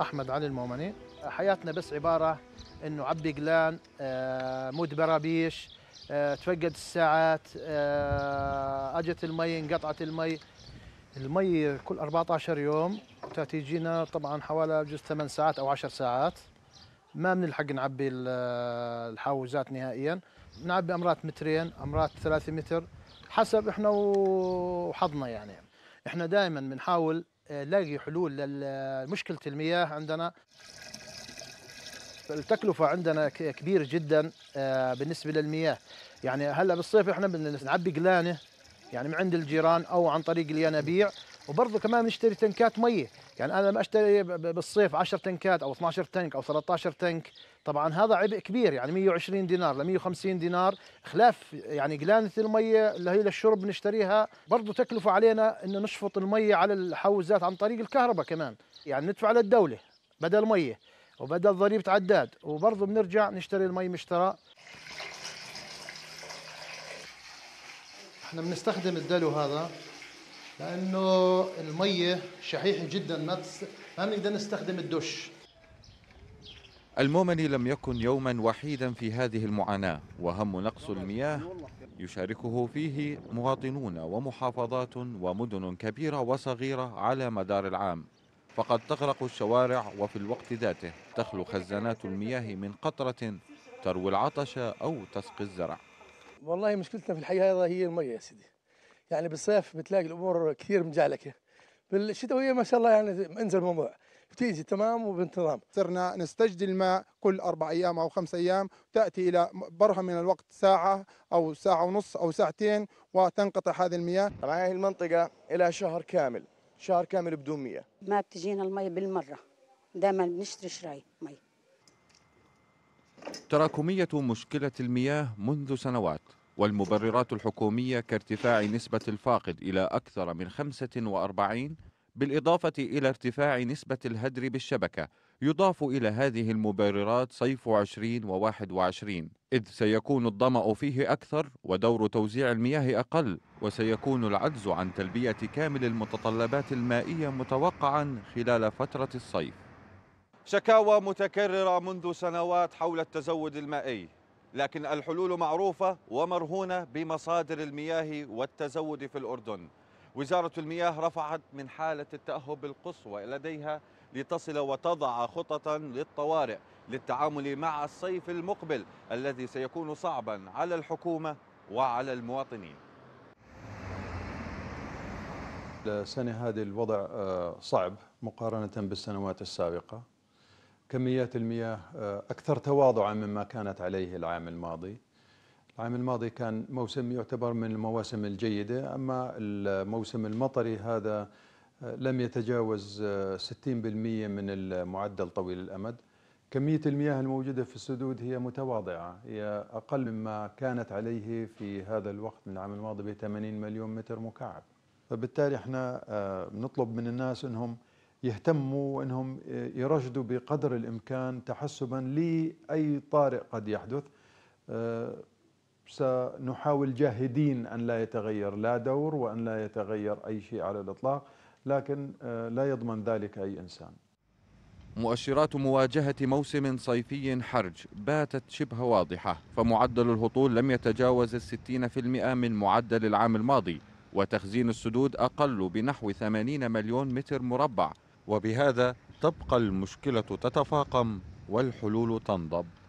احمد علي المؤمني حياتنا بس عباره انه عبي قلان آه، مود برابيش آه، تفقد الساعات آه، اجت المي انقطعت المي المي كل 14 يوم تجينا طبعا حوالي بجوز 8 ساعات او 10 ساعات ما بنلحق نعبي الحاوزات نهائيا نعبي امرات مترين امرات 3 متر حسب احنا وحظنا يعني احنا دائما بنحاول نلاقي حلول لمشكله المياه عندنا التكلفة عندنا كبيرة جدا آه، بالنسبة للمياه يعني هلا بالصيف احنا بنعبي قلانة يعني من عند الجيران او عن طريق الينابيع وبرضه كمان بنشتري تنكات ميه يعني انا لما اشتري بالصيف 10 تنكات او 12 تنك او 13 تنك طبعا هذا عبء كبير يعني 120 دينار ل 150 دينار خلاف يعني قلانه الميه اللي هي للشرب نشتريها برضه تكلفه علينا انه نشفط الميه على الحوزات عن طريق الكهرباء كمان يعني ندفع للدوله بدل ميه وبدل ضريبه عداد وبرضه بنرجع نشتري المي مشترى احنا بنستخدم الدلو هذا لانه الميه شحيحه جدا ما تس... ما بنقدر نستخدم الدش المؤمني لم يكن يوما وحيدا في هذه المعاناه وهم نقص المياه يشاركه فيه مواطنون ومحافظات ومدن كبيره وصغيره على مدار العام فقد تغرق الشوارع وفي الوقت ذاته تخلو خزانات المياه من قطره تروي العطش او تسقي الزرع والله مشكلتنا في هذا هي الميه يا سيدي يعني بالصيف بتلاقي الامور كثير مجعلكه بالشتويه ما شاء الله يعني انزل موضوع بتيجي تمام وبانتظام صرنا نستجدي الماء كل أربع أيام أو خمس أيام تأتي إلى برهة من الوقت ساعة أو ساعة ونص أو ساعتين وتنقطع هذه المياه طبعا هي المنطقة إلى شهر كامل شهر كامل بدون مياه ما بتجينا المي بالمرة دائما بنشتري شراي مي تراكمية مشكلة المياه منذ سنوات والمبررات الحكومية كارتفاع نسبة الفاقد إلى أكثر من 45 بالإضافة إلى ارتفاع نسبة الهدر بالشبكة يضاف إلى هذه المبررات صيف 20 و 21 إذ سيكون الظمأ فيه أكثر ودور توزيع المياه أقل وسيكون العجز عن تلبية كامل المتطلبات المائية متوقعا خلال فترة الصيف شكاوى متكررة منذ سنوات حول التزود المائي لكن الحلول معروفة ومرهونة بمصادر المياه والتزود في الأردن وزارة المياه رفعت من حالة التأهب القصوى لديها لتصل وتضع خططا للطوارئ للتعامل مع الصيف المقبل الذي سيكون صعبا على الحكومة وعلى المواطنين السنة هذه الوضع آه، صعب مقارنة بالسنوات السابقة كميات المياه آه، أكثر تواضعا مما كانت عليه العام الماضي العام الماضي كان موسم يعتبر من المواسم الجيدة أما الموسم المطري هذا آه، لم يتجاوز 60% آه، من المعدل طويل الأمد كمية المياه الموجودة في السدود هي متواضعة هي أقل مما كانت عليه في هذا الوقت من العام الماضي ب 80 مليون متر مكعب فبالتالي احنا بنطلب من الناس انهم يهتموا انهم يرشدوا بقدر الامكان تحسبا لاي طارئ قد يحدث سنحاول جاهدين ان لا يتغير لا دور وان لا يتغير اي شيء على الاطلاق لكن لا يضمن ذلك اي انسان. مؤشرات مواجهه موسم صيفي حرج باتت شبه واضحه فمعدل الهطول لم يتجاوز الستين في المئة من معدل العام الماضي وتخزين السدود اقل بنحو 80 مليون متر مربع وبهذا تبقى المشكلة تتفاقم والحلول تنضب